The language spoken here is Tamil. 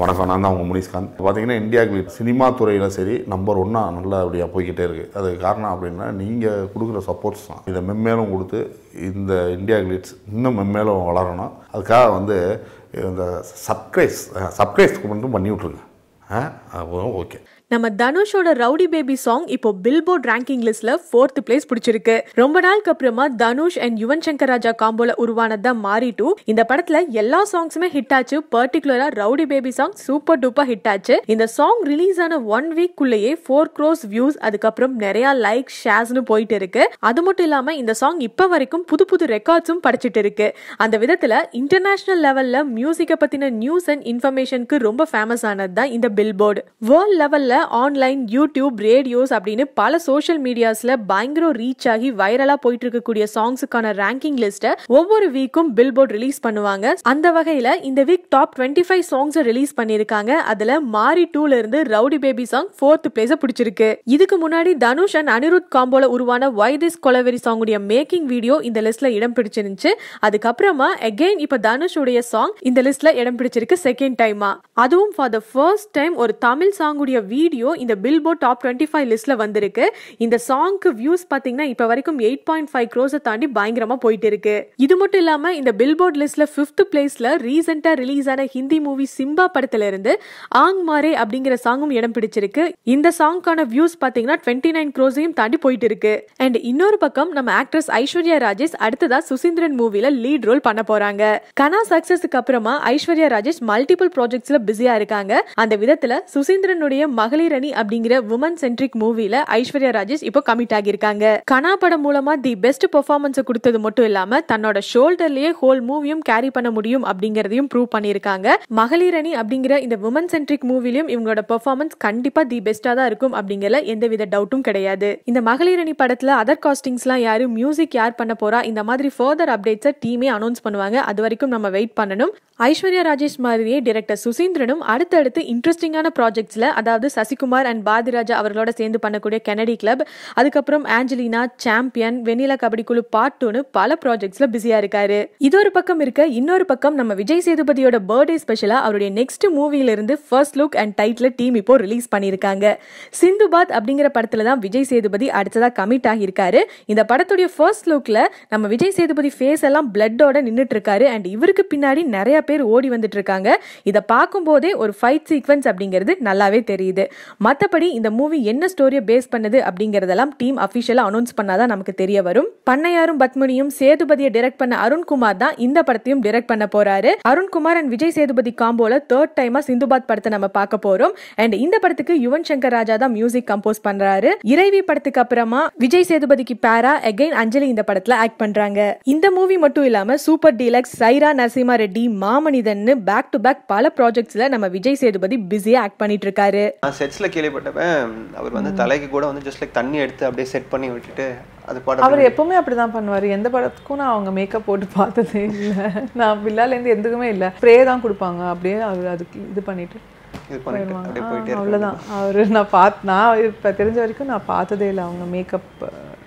வணக்கம் நான் தான் உங்கள் முனிஸ்காந்த் பார்த்தீங்கன்னா இந்தியாவுக்கு சினிமா துறையில் சரி நம்பர் ஒன்னாக நல்லபடியாக போய்கிட்டே இருக்குது அதுக்கு காரணம் அப்படின்னா நீங்கள் கொடுக்குற சப்போர்ட்ஸ் தான் இதை மென்மேலும் கொடுத்து இந்த இந்தியா கிளிட்ஸ் இன்னும் மெம்மேலும் வளரணும் அதுக்காக வந்து இந்த சப்ஸ்கிரைஸ் சப்ஸ்கிரைஸ் மட்டும் பண்ணி விட்ருங்க ஆ ஓகே நம்ம தனுஷோட ரவுடி பேபி சாங் இப்போ பில்போர்ட் ரேங்கிங் லிஸ்ட்ல ஃபோர்த் பிளேஸ் பிடிச்சிருக்கு ரொம்ப நாளுக்கு அப்புறமா தனுஷ் அண்ட் யுவன் சங்கர் ராஜா காம்போல உருவானதான் மாறி டூ இந்த படத்துல எல்லா சாங்ஸுமே ஹிட் ஆச்சு பர்டிகுலரா ரவுடி பேபி சாங் சூப்பர் டூப்பா ஹிட் ஆச்சு இந்த சாங் ரிலீஸ் ஆன ஒன் வீக் குள்ளேயே ஃபோர் க்ரோஸ் வியூஸ் அதுக்கப்புறம் நிறைய லைக் ஷேர்ஸ்னு போயிட்டு இருக்கு அது மட்டும் இல்லாம இந்த சாங் இப்ப வரைக்கும் புது புது ரெக்கார்ட்ஸும் படிச்சிட்டு இருக்கு அந்த விதத்துல இன்டர்நேஷனல் லெவல்ல மியூசிக்கை பத்தின நியூஸ் அண்ட் இன்ஃபர்மேஷனுக்கு ரொம்ப ஃபேமஸ் ஆனது தான் இந்த பில்போர்டு வேர்ல்ட் லெவல்ல ஆன்லைன் யூடியூப் ரேடியோஸ் அப்படின்னு பல சோஷியல் மீடியாஸ்ல பயங்கர ரீச் ஆகி வைரலா போயிட்டு இருக்கக்கூடிய சாங்ஸுக்கான ரேங்கிங் லிஸ்ட்டை ஒவ்வொரு வீக்கும் பில் போர்ட் ரிலீஸ் பண்ணுவாங்க அந்த வகையில இந்த week top twenty five songs release பண்ணிருக்காங்க அதுல மாரி டூல இருந்து rowdy baby song fourth place பிடிச்சிருக்கு இதுக்கு முன்னாடி தனுஷ் அண்ட் அனிருத் காம்போல உருவான வை திஸ் கொலவெரி உடைய மேக்கிங் வீடியோ இந்த லிஸ்ட்ல இடம் பிடிச்சிருந்துச்சு அதுக்கப்புறமா இப்ப தனுஷ் உடைய சாங் இந்த லிஸ்ட்ல இடம் பிடிச்சிருக்கு செகண்ட் டைமா அதுவும் ஃபார் த ஃபர்ஸ்ட் டைம் ஒரு தமிழ் சாங்குடைய வீ வீடியோ இந்த billboard top twenty five லிஸ்ட்டில் வந்திருக்கு இந்த சாங்க்கு வியூஸ் பார்த்தீங்கன்னா இப்போ வரைக்கும் எயிட் பாயிண்ட் ஃபைவ் க்ரோஸை தாண்டி பயங்கரமாக போயிட்டு இருக்கு இது மட்டும் இல்லாமல் இந்த பில் போர்ட் லிஸ்ட்டில் ஃபிஃப்த் பிளேஸில் ரீசெண்டாக ரிலீஸ் ஆன ஹிந்தி மூவி சிம்பா படத்துலேருந்து ஆங் மாரே அப்படிங்கிற சாங்கும் இடம் பிடிச்சிருக்கு இந்த சாங்க்கான வியூஸ் பார்த்தீங்கன்னா டுவெண்ட்டி நைன் க்ரோஸையும் தாண்டி போயிட்டு இருக்கு அண்ட் இன்னொரு பக்கம் நம்ம ஆக்ட்ரஸ் ஐஸ்வர்யா ராஜேஷ் அடுத்ததா சுசீந்திரன் மூவியில் லீட் ரோல் பண்ண போகிறாங்க கனா சக்ஸஸுக்கு அப்புறமா ஐஸ்வர்யா ராஜேஷ் மல்டிபிள் ப்ராஜெக்ட்ஸில் பிஸியாக இருக்காங்க அந்த விதத்தில் சுசீந்திரனுடைய மகள் மகளிரணி அப்படிங்கிற உமன் சென்ட்ரிக் மூவில ஐஸ்வர்யா ராஜேஷ் இப்போ கமிட் ஆகியிருக்காங்க கனா படம் மூலமா தி பெஸ்ட் பெர்ஃபார்மன்ஸ் கொடுத்தது மட்டும் இல்லாம தன்னோட ஷோல்டர்லயே ஹோல் மூவியும் கேரி பண்ண முடியும் அப்படிங்கறதையும் ப்ரூவ் பண்ணியிருக்காங்க மகளிர் அணி அப்படிங்கிற இந்த உமன் சென்ட்ரிக் மூவிலையும் இவங்களோட பெர்ஃபார்மன்ஸ் கண்டிப்பா தி பெஸ்டா தான் இருக்கும் அப்படிங்கிற எந்தவித டவுட்டும் கிடையாது இந்த மகளிர் அணி படத்துல அதர் காஸ்டிங்ஸ் எல்லாம் யாரு மியூசிக் யார் பண்ண போறா இந்த மாதிரி ஃபர்தர் அப்டேட்ஸ் டீமே அனௌன்ஸ் பண்ணுவாங்க அது வரைக்கும் நம்ம வெயிட் பண்ணணும் ஐஸ்வர்யா ராஜேஷ் மாதிரியே டிரெக்டர் சுசீந்திரனும் அடுத்தடுத்து இன்ட்ரெஸ்டிங்கான ப்ராஜெக்ட்ஸ்ல அதாவது சசிகுமார் அண்ட் பாதிராஜா அவர்களோட சேர்ந்து பண்ணக்கூடிய கெனடி கிளப் அதுக்கப்புறம் Angelina champion Vennila Kabadi Kuzhu part டூன்னு பல ப்ராஜெக்ட்ஸில் பிஸியாக இருக்காரு இது ஒரு பக்கம் இருக்க இன்னொரு பக்கம் நம்ம விஜய் சேதுபதியோட பர்த்டே ஸ்பெஷலாக அவருடைய நெக்ஸ்ட் இருந்து first look and title team இப்போ ரிலீஸ் பண்ணியிருக்காங்க சிந்து பாத் அப்படிங்கிற படத்துல தான் விஜய் சேதுபதி அடுத்ததாக கமிட் ஆகியிருக்காரு இந்த படத்துடைய ஃபர்ஸ்ட் லுக்கில் நம்ம விஜய் சேதுபதி ஃபேஸ் எல்லாம் பிளட்டோட நின்றுட்டு இருக்காரு அண்ட் இவருக்கு பின்னாடி நிறைய பேர் ஓடி வந்துட்டு இருக்காங்க இதை பார்க்கும்போதே ஒரு ஃபைட் சீக்வன்ஸ் அப்படிங்கிறது நல்லாவே தெரியுது மற்றபடி இந்த மூவி என்ன ஸ்டோரியை பேஸ் பண்ணுது அப்படிங்கிறதெல்லாம் டீம் அஃபிஷியலாக அனௌன்ஸ் பண்ணாதான் நமக்கு தெரிய வரும் பண்ணையாரும் பத்மினியும் சேதுபதியை டைரக்ட் பண்ண அருண்குமார் தான் இந்த படத்தையும் டைரக்ட் பண்ண போறாரு அருண்குமார் அண்ட் விஜய் சேதுபதி காம்போல தேர்ட் டைமா சிந்துபாத் படத்தை நம்ம பார்க்க போறோம் அண்ட் இந்த படத்துக்கு யுவன் சங்கர் ராஜா தான் மியூசிக் கம்போஸ் பண்றாரு இறைவி படத்துக்கு அப்புறமா விஜய் சேதுபதிக்கு பேரா அகைன் அஞ்சலி இந்த படத்துல ஆக்ட் பண்றாங்க இந்த மூவி மட்டும் இல்லாம super deluxe Sye Raa Narasimha Reddy Maamanithan back to back பல ப்ராஜெக்ட்ஸ்ல நம்ம விஜய் சேதுபதி பிஸியா ஆக்ட் பண்ணிட்டு இருக்காரு செட்ஸ்ல கேள்விப்பட்டவன் அவர் வந்து தலைக்கு கூட வந்து ஜஸ்ட் லைக் தண்ணி எடுத்து அப்படியே செட் பண்ணி விட்டுட்டு அது பாட அவர் எப்பவுமே அப்படி தான் பண்ணுவார் எந்த படத்துக்கும் நான் அவங்க மேக்கப் போட்டு பார்த்ததே இல்லை நான் பில்லாலேருந்து எதுக்குமே இல்லை ஸ்ப்ரே தான் கொடுப்பாங்க அப்படியே அவர் அதுக்கு இது பண்ணிட்டு இது பண்ணிட்டு அவ்வளோதான் அவர் நான் பார்த்து நான் இப்போ தெரிஞ்ச வரைக்கும் நான் பார்த்ததே இல்லை அவங்க மேக்கப்